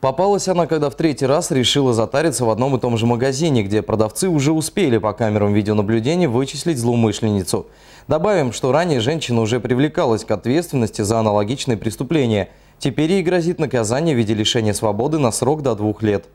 Попалась она, когда в третий раз решила затариться в одном и том же магазине, где продавцы уже успели по камерам видеонаблюдения вычислить злоумышленницу. Добавим, что ранее женщина уже привлекалась к ответственности за аналогичные преступления. Теперь ей грозит наказание в виде лишения свободы на срок до двух лет.